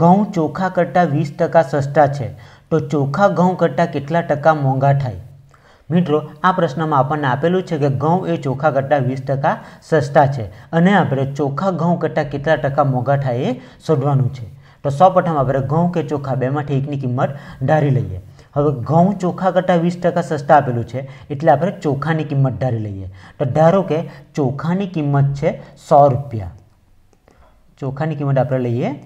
ઘઉં ચોખા કરતાં વીસ ટકા સસ્તા છે તો ચોખા ઘઉં કરતાં કેટલા ટકા મોંઘા થાય મિત્રો આ પ્રશ્નમાં આપણને આપેલું છે કે ઘઉં એ ચોખા કરતાં વીસ ટકા સસ્તા છે અને આપણે ચોખા ઘઉં કરતાં કેટલા ટકા મોંઘા થાય એ શોધવાનું છે તો સૌપ્રથમ આપણે ઘઉં કે ચોખા બેમાંથી એકની કિંમત ધારી લઈએ હવે ઘઉં ચોખા કરતાં વીસ ટકા સસ્તા આપેલું છે એટલે આપણે ચોખાની કિંમત ધારી લઈએ તો ધારો કે ચોખાની કિંમત છે સો રૂપિયા ચોખાની કિંમત આપણે લઈએ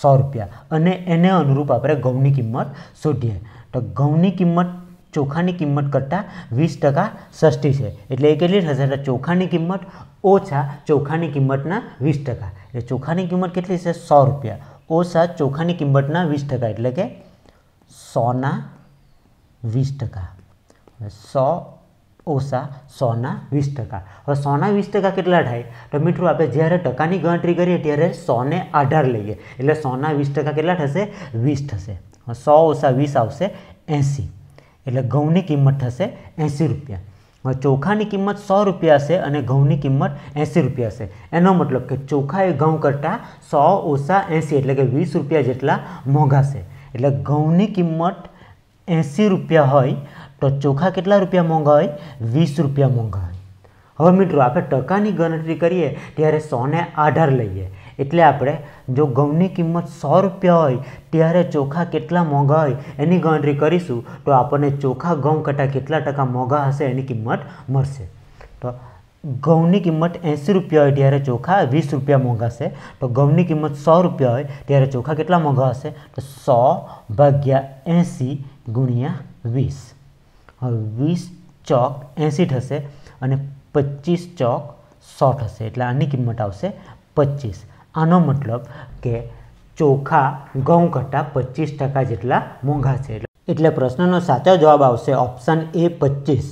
સો રૂપિયા અને એને અનુરૂપ આપણે ઘઉંની કિંમત શોધીએ તો ઘઉંની કિંમત ચોખાની કિંમત કરતાં વીસ ટકા સસ્તી છે એટલે એ કેટલી થશે એટલે ચોખાની કિંમત ઓછા ચોખાની કિંમતના વીસ ટકા એટલે ચોખાની કિંમત કેટલી છે સો રૂપિયા ઓછા ચોખાની કિંમતના વીસ ટકા એટલે કે સોના વીસ ટકા સો ઓછા સોના વીસ ટકા હવે સોના વીસ ટકા કેટલા થાય તો મીઠું આપણે જ્યારે ટકાની ગણતરી કરીએ ત્યારે સોને આધાર લઈએ એટલે સોના વીસ ટકા કેટલા થશે વીસ થશે સો ઓછા વીસ આવશે એંસી એટલે ઘઉંની કિંમત થશે એંસી રૂપિયા ચોખાની કિંમત સો રૂપિયા હશે અને ઘઉંની કિંમત એંસી રૂપિયા હશે એનો મતલબ કે ચોખા એ ઘઉં કરતાં સો ઓછા એંસી એટલે કે વીસ રૂપિયા જેટલા મોંઘા છે એટલે ઘઉંની કિંમત એંસી રૂપિયા હોય તો ચોખા કેટલા રૂપિયા મોંઘા વીસ રૂપિયા મોંઘા હવે મિત્રો આપણે ટકાની ગણતરી કરીએ ત્યારે સોને આધાર લઈએ એટલે આપણે જો ઘઉંની કિંમત સો રૂપિયા હોય ત્યારે ચોખા કેટલા મોંઘા હોય એની ગણતરી કરીશું તો આપણને ચોખા ઘઉં કરતાં કેટલા ટકા મોંઘા હશે એની કિંમત મળશે તો ઘઉંની કિંમત એંસી રૂપિયા હોય ત્યારે ચોખા વીસ રૂપિયા મોંઘાશે તો ઘઉંની કિંમત સો રૂપિયા હોય ત્યારે ચોખા કેટલા મોંઘા હશે તો સો ભાગ્યા એંસી ગુણ્યા વીસ હવે વીસ ચોક એંસી થશે અને પચીસ ચોક સો થશે એટલે આની કિંમત આવશે પચીસ આનો મતલબ કે ચોખા ઘઉં કરતાં પચીસ ટકા જેટલા મોંઘા છે એટલે પ્રશ્નનો સાચો જવાબ આવશે ઓપ્શન એ પચીસ